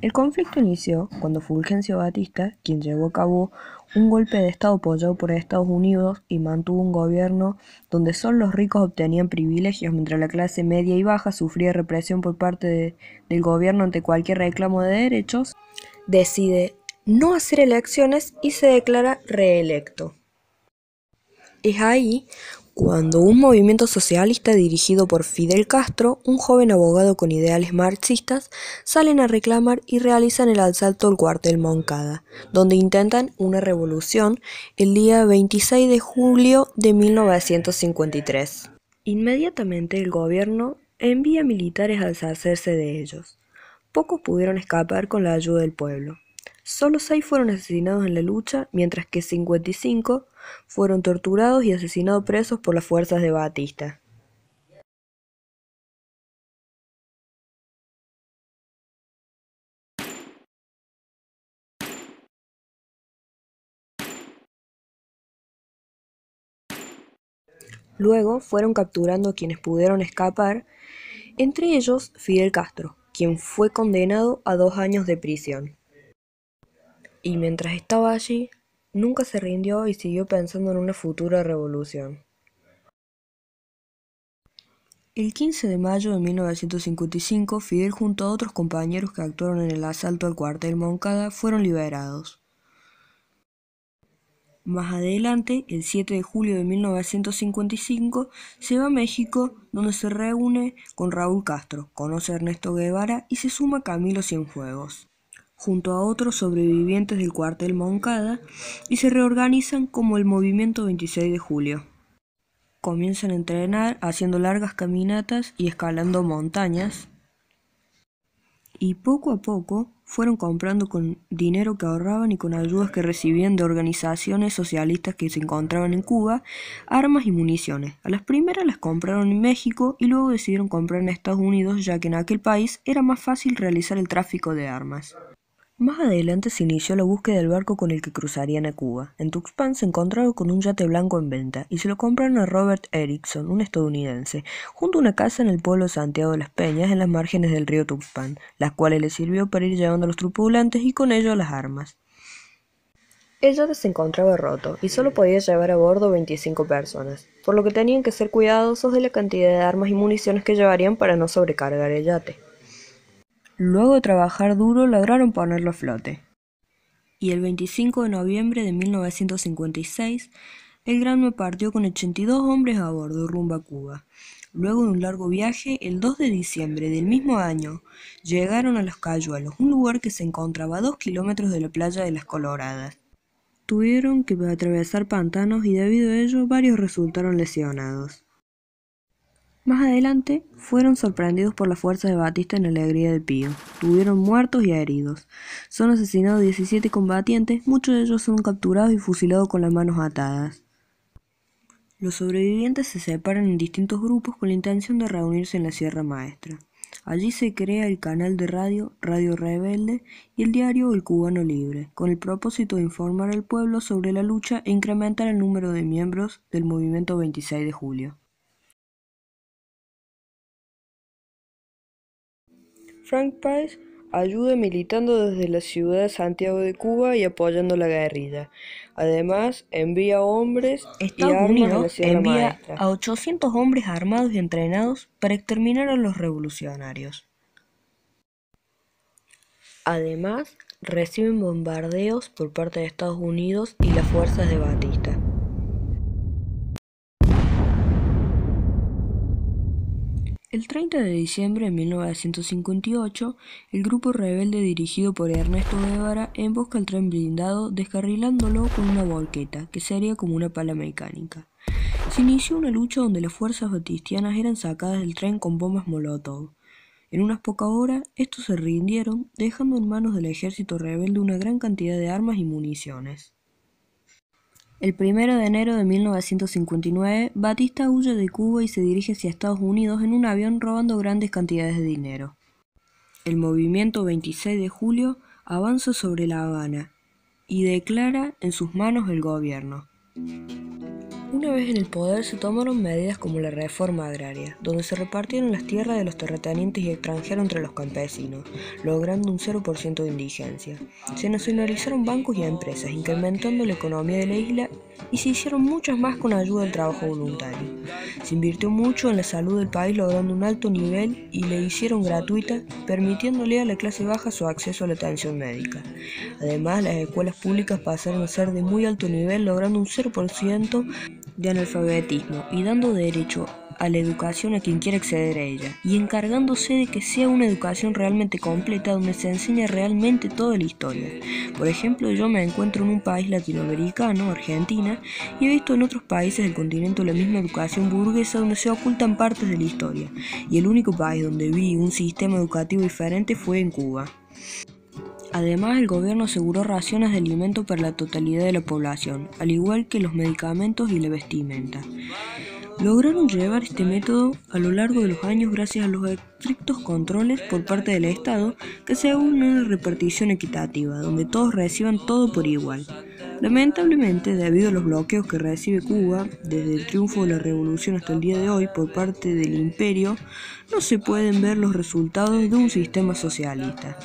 El conflicto inició cuando Fulgencio Batista, quien llevó a cabo un golpe de Estado apoyado por Estados Unidos y mantuvo un gobierno donde solo los ricos obtenían privilegios mientras la clase media y baja sufría represión por parte del gobierno ante cualquier reclamo de derechos, decide no hacer elecciones y se declara reelecto. Es ahí cuando un movimiento socialista dirigido por Fidel Castro, un joven abogado con ideales marxistas, salen a reclamar y realizan el asalto al cuartel Moncada, donde intentan una revolución el día 26 de julio de 1953. Inmediatamente el gobierno envía militares a deshacerse de ellos. Pocos pudieron escapar con la ayuda del pueblo. Solo 6 fueron asesinados en la lucha, mientras que 55 fueron torturados y asesinados presos por las fuerzas de Batista. Luego fueron capturando a quienes pudieron escapar, entre ellos Fidel Castro, quien fue condenado a dos años de prisión. Y mientras estaba allí, nunca se rindió y siguió pensando en una futura revolución. El 15 de mayo de 1955, Fidel junto a otros compañeros que actuaron en el asalto al cuartel Moncada fueron liberados. Más adelante, el 7 de julio de 1955, se va a México, donde se reúne con Raúl Castro, conoce a Ernesto Guevara y se suma a Camilo Cienfuegos junto a otros sobrevivientes del cuartel Moncada y se reorganizan como el Movimiento 26 de Julio. Comienzan a entrenar haciendo largas caminatas y escalando montañas y poco a poco fueron comprando con dinero que ahorraban y con ayudas que recibían de organizaciones socialistas que se encontraban en Cuba, armas y municiones. A las primeras las compraron en México y luego decidieron comprar en Estados Unidos ya que en aquel país era más fácil realizar el tráfico de armas. Más adelante se inició la búsqueda del barco con el que cruzarían a Cuba. En Tuxpan se encontraron con un yate blanco en venta y se lo compraron a Robert Erickson, un estadounidense, junto a una casa en el pueblo Santiago de las Peñas, en las márgenes del río Tuxpan, las cuales le sirvió para ir llevando a los tripulantes y con ello las armas. El yate se encontraba roto y solo podía llevar a bordo 25 personas, por lo que tenían que ser cuidadosos de la cantidad de armas y municiones que llevarían para no sobrecargar el yate. Luego de trabajar duro lograron ponerlo a flote. Y el 25 de noviembre de 1956, el grano partió con 82 hombres a bordo rumbo a Cuba. Luego de un largo viaje, el 2 de diciembre del mismo año, llegaron a Los Cayuelos, un lugar que se encontraba a 2 kilómetros de la playa de las Coloradas. Tuvieron que atravesar pantanos y debido a ello varios resultaron lesionados. Más adelante, fueron sorprendidos por la fuerza de Batista en la alegría de Pío. Tuvieron muertos y heridos. Son asesinados 17 combatientes, muchos de ellos son capturados y fusilados con las manos atadas. Los sobrevivientes se separan en distintos grupos con la intención de reunirse en la Sierra Maestra. Allí se crea el canal de radio Radio Rebelde y el diario El Cubano Libre, con el propósito de informar al pueblo sobre la lucha e incrementar el número de miembros del movimiento 26 de julio. Frank País ayuda militando desde la ciudad de Santiago de Cuba y apoyando la guerrilla. Además, envía hombres Estados Unidos envía a 800 hombres armados y entrenados para exterminar a los revolucionarios. Además, reciben bombardeos por parte de Estados Unidos y las fuerzas de Batista. El 30 de diciembre de 1958, el grupo rebelde dirigido por Ernesto Guevara embosca el tren blindado descarrilándolo con una volqueta, que sería como una pala mecánica. Se inició una lucha donde las fuerzas batistianas eran sacadas del tren con bombas molotov. En unas pocas horas, estos se rindieron, dejando en manos del ejército rebelde una gran cantidad de armas y municiones. El 1 de enero de 1959, Batista huye de Cuba y se dirige hacia Estados Unidos en un avión robando grandes cantidades de dinero. El movimiento 26 de julio avanza sobre La Habana y declara en sus manos el gobierno. Una vez en el poder se tomaron medidas como la reforma agraria, donde se repartieron las tierras de los terratenientes y extranjeros entre los campesinos, logrando un 0% de indigencia. Se nacionalizaron bancos y empresas, incrementando la economía de la isla y se hicieron muchas más con ayuda del trabajo voluntario. Se invirtió mucho en la salud del país logrando un alto nivel y le hicieron gratuita, permitiéndole a la clase baja su acceso a la atención médica. Además, las escuelas públicas pasaron a ser de muy alto nivel logrando un 0% de analfabetismo y dando derecho a la educación a quien quiera acceder a ella, y encargándose de que sea una educación realmente completa donde se enseña realmente toda la historia. Por ejemplo, yo me encuentro en un país latinoamericano, Argentina, y he visto en otros países del continente la misma educación burguesa donde se ocultan partes de la historia, y el único país donde vi un sistema educativo diferente fue en Cuba. Además, el gobierno aseguró raciones de alimento para la totalidad de la población, al igual que los medicamentos y la vestimenta. Lograron llevar este método a lo largo de los años gracias a los estrictos controles por parte del Estado que se unen a una repartición equitativa, donde todos reciban todo por igual. Lamentablemente, debido a los bloqueos que recibe Cuba desde el triunfo de la revolución hasta el día de hoy por parte del imperio, no se pueden ver los resultados de un sistema socialista.